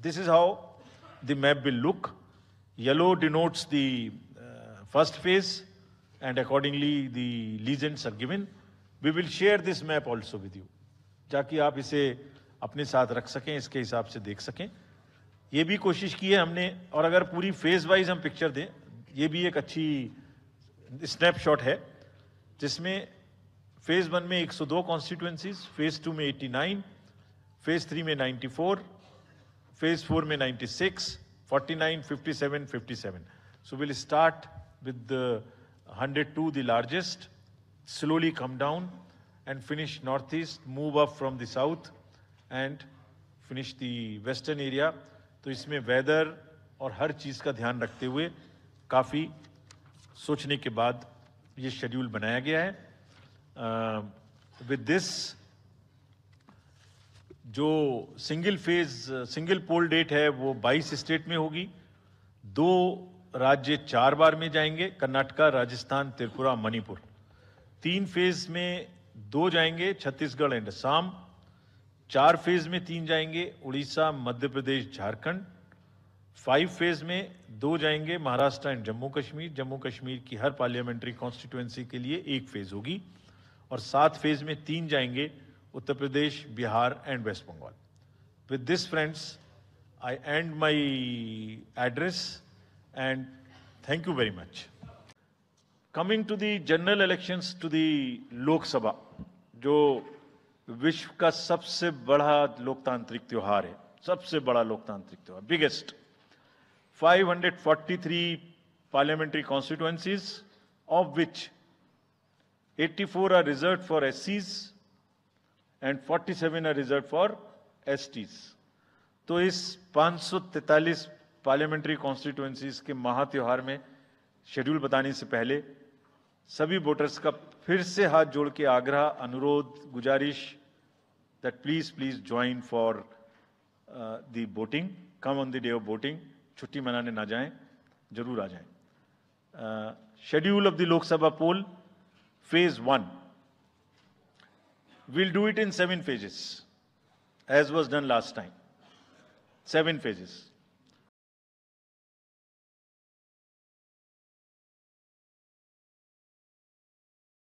This is how the map will look. Yellow denotes the uh, first phase and accordingly the legends are given. We will share this map also with you. taki aap ise apne sath rakh saken iske hisab se dekh saken ye bhi koshish ki hai humne aur agar puri phase wise hum picture de ye bhi ek achhi snapshot hai jisme phase 1 mein 102 constituencies phase 2 mein 89, phase 3 mein 94, phase four में 96, 49, 57, 57. So we'll start with the 102, the largest, slowly come down and finish northeast, move up from the south and finish the western area. तो इसमें weather और हर चीज़ का ध्यान रखते हुए काफ़ी सोचने के बाद ये शेड्यूल बनाया गया है विद दिस जो single phase single poll date है वो 22 स्टेट में होगी दो राज्य चार बार में जाएंगे कर्नाटका राजस्थान त्रिपुरा मणिपुर तीन फेज में दो जाएंगे छत्तीसगढ़ एंड असाम चार फेज में तीन जाएंगे उड़ीसा मध्य प्रदेश झारखंड फाइव फेज में दो जाएंगे महाराष्ट्र एंड जम्मू कश्मीर जम्मू कश्मीर की हर पार्लियामेंट्री कॉन्स्टिट्यूएंसी के लिए एक फेज होगी और सात फेज में तीन जाएंगे Uttar Pradesh, Bihar and West Bengal. With this friends, I end my address and thank you very much. Coming to the general elections to the Lok Sabha, जो विश्व का सबसे बड़ा लोकतांत्रिक त्यौहार है सबसे बड़ा लोकतांत्रिक त्यौहार biggest 543 parliamentary constituencies, of which 84 are reserved for SCs, and 47 are reserved for S तो इस 543 पार्लियामेंट्री कॉन्स्टिट्यूएंसीज के महा त्यौहार में शेड्यूल बताने से पहले सभी वोटर्स का फिर से हाथ जोड़ के आग्रह अनुरोध गुजारिश that please please join for uh, voting come on the day of voting छुट्टी मनाने ना जाएं जरूर आ जाएं schedule of the Lok Sabha poll phase one We'll do it in seven phases, as was done last time. Seven phases.